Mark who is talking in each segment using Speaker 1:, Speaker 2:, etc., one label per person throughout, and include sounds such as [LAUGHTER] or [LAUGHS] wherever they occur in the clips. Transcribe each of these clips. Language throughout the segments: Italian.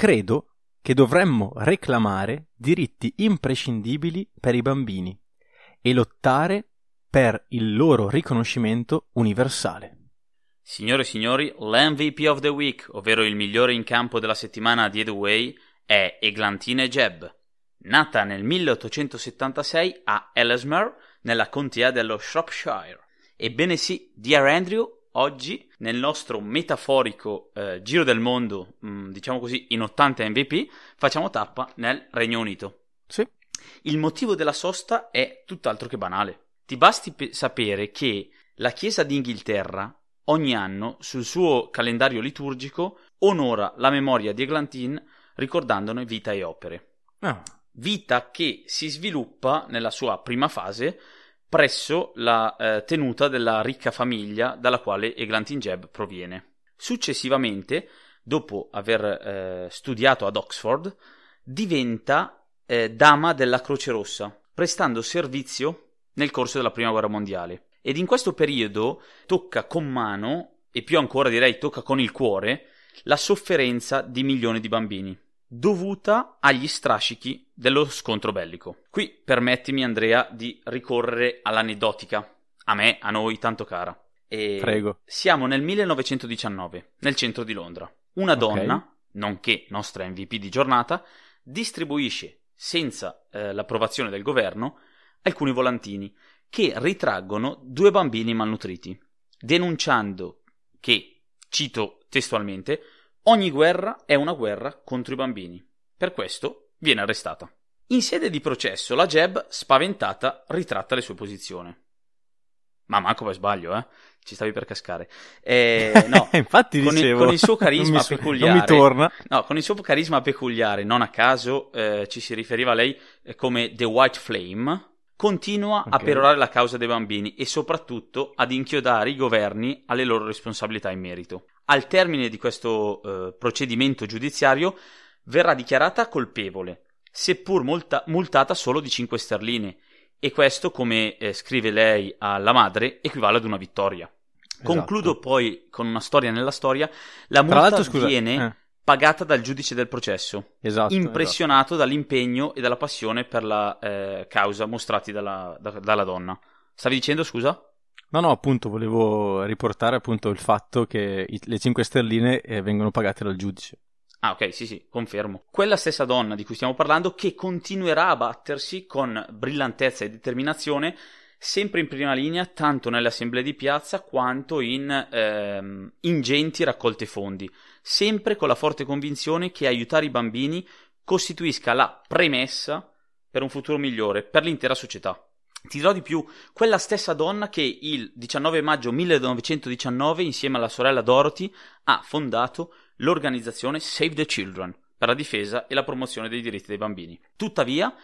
Speaker 1: credo che dovremmo reclamare diritti imprescindibili per i bambini e lottare per il loro riconoscimento
Speaker 2: universale. Signore e signori, l'MVP of the Week, ovvero il migliore in campo della settimana di Edway, è Eglantine Jeb. Nata nel 1876 a Ellesmere, nella contea dello Shropshire. Ebbene sì, Dear Andrew oggi nel nostro metaforico eh, giro del mondo, mh, mm, diciamo così, in 80 MVP, facciamo tappa nel Regno Unito. Sì. Il motivo della sosta è tutt'altro che banale. Ti basti pe- sapere che la Chiesa d'Inghilterra ogni anno sul suo calendario liturgico onora la memoria di Eglantin ricordandone vita e opere. Ah. Vita che si sviluppa nella sua prima fase presso la eh, tenuta della ricca famiglia dalla quale Eglantin Jeb proviene. Successivamente, dopo aver eh, studiato ad Oxford, diventa eh, dama della Croce Rossa, prestando servizio nel corso della Prima Guerra Mondiale. Ed in questo periodo tocca con mano, e più ancora direi tocca con il cuore, la sofferenza di milioni di bambini dovuta agli strascichi dello scontro bellico. Qui permettimi, Andrea, di ricorrere all'aneddotica, a me, a noi, tanto cara. E Prego. Siamo nel 1919, nel centro di Londra. Una donna, nonché nostra MVP di giornata, distribuisce, senza eh, l'approvazione del governo, alcuni volantini che ritraggono due bambini malnutriti, denunciando che, cito testualmente, Ogni guerra è una guerra contro i bambini. Per questo viene arrestata. In sede di processo, la Jeb, spaventata, ritratta le sue posizioni. Ma manco per sbaglio, eh? Ci stavi per cascare. Eh, no, [LAUGHS] infatti con, dicevo, il, con il suo carisma non mi, peculiare. No, con il suo carisma peculiare, non a caso eh, ci si riferiva a lei eh, come The White Flame, continua okay. a perorare la causa dei bambini e soprattutto ad inchiodare i governi alle loro responsabilità in merito. Al termine di questo eh, procedimento giudiziario verrà dichiarata colpevole, seppur multa- multata solo di 5 sterline, e questo, come eh, scrive lei alla madre, equivale ad una vittoria. Esatto. Concludo poi con una storia nella storia. La multa scusa, viene... Eh pagata dal giudice del processo, esatto, impressionato esatto. dall'impegno e dalla passione per la eh, causa mostrati dalla, da, dalla donna. Stavi dicendo, scusa?
Speaker 1: No, no, appunto, volevo riportare appunto il fatto che i, le 5 sterline eh, vengono pagate dal giudice.
Speaker 2: Ah, ok, sì, sì, confermo. Quella stessa donna di cui stiamo parlando che continuerà a battersi con brillantezza e determinazione sempre in prima linea tanto nelle assemblee di piazza quanto in ehm, ingenti raccolte fondi, sempre con la forte convinzione che aiutare i bambini costituisca la premessa per un futuro migliore per l'intera società. Ti dirò di più, quella stessa donna che il 19 maggio 1919 insieme alla sorella Dorothy ha fondato l'organizzazione Save the Children per la difesa e la promozione dei diritti dei bambini. Tuttavia,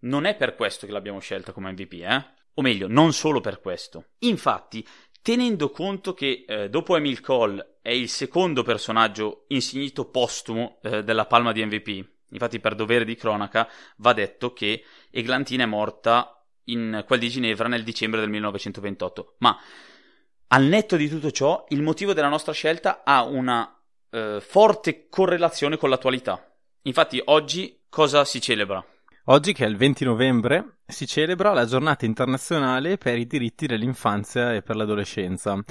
Speaker 2: non è per questo che l'abbiamo scelta come MVP, eh? o meglio, non solo per questo. Infatti, tenendo conto che eh, dopo Emil Cole è il secondo personaggio insignito postumo eh, della palma di MVP, infatti per dovere di cronaca va detto che Eglantina è morta in quel di Ginevra nel dicembre del 1928, ma al netto di tutto ciò il motivo della nostra scelta ha una eh, forte correlazione con l'attualità. Infatti oggi cosa si celebra?
Speaker 1: Oggi che è il 20 novembre si celebra la giornata internazionale per i diritti dell'infanzia e per l'adolescenza.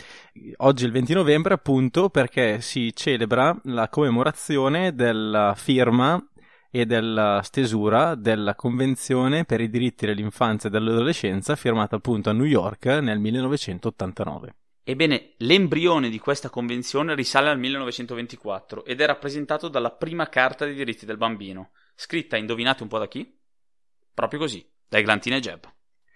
Speaker 1: Oggi il 20 novembre appunto perché si celebra la commemorazione della firma e della stesura della Convenzione per i diritti dell'infanzia e dell'adolescenza firmata appunto a New York nel 1989.
Speaker 2: Ebbene, l'embrione di questa convenzione risale al 1924 ed è rappresentato dalla prima Carta dei diritti del bambino, scritta, indovinate un po' da chi? Proprio così, dai da e Jeb.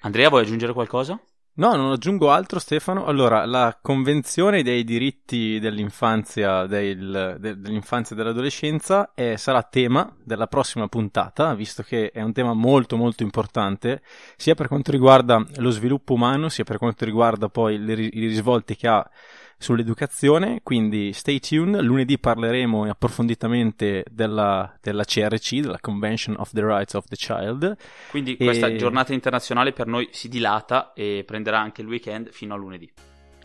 Speaker 2: Andrea, vuoi aggiungere qualcosa?
Speaker 1: No, non aggiungo altro, Stefano. Allora, la Convenzione dei diritti dell'infanzia, del, de, dell'infanzia e dell'adolescenza è, eh, sarà tema della prossima puntata, visto che è un tema molto molto importante, sia per quanto riguarda lo sviluppo umano, sia per quanto riguarda poi i risvolti che ha sull'educazione, quindi stay tuned, lunedì parleremo approfonditamente della, della CRC, della Convention of the Rights of the Child. Quindi e... questa giornata
Speaker 2: internazionale per noi si dilata e prenderà anche il weekend fino a lunedì.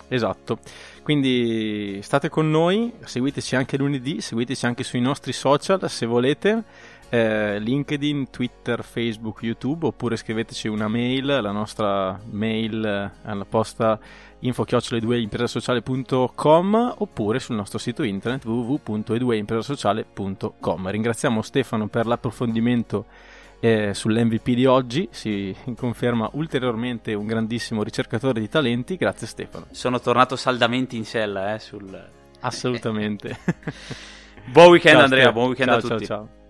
Speaker 1: Esatto, quindi state con noi, seguiteci anche lunedì, seguiteci anche sui nostri social se volete eh, LinkedIn, Twitter, Facebook, YouTube oppure scriveteci una mail, la nostra mail eh, alla posta info-eduaimpresasociale.com oppure sul nostro sito internet www.eduaimpresasociale.com. Ringraziamo Stefano per l'approfondimento eh, sull'MVP di oggi, si conferma ulteriormente un grandissimo ricercatore di talenti, grazie Stefano. Sono
Speaker 2: tornato saldamente in sella eh, sul...
Speaker 1: Assolutamente. [LAUGHS] buon weekend ciao, Andrea, buon weekend ciao, a tutti. Ciao,
Speaker 2: ciao.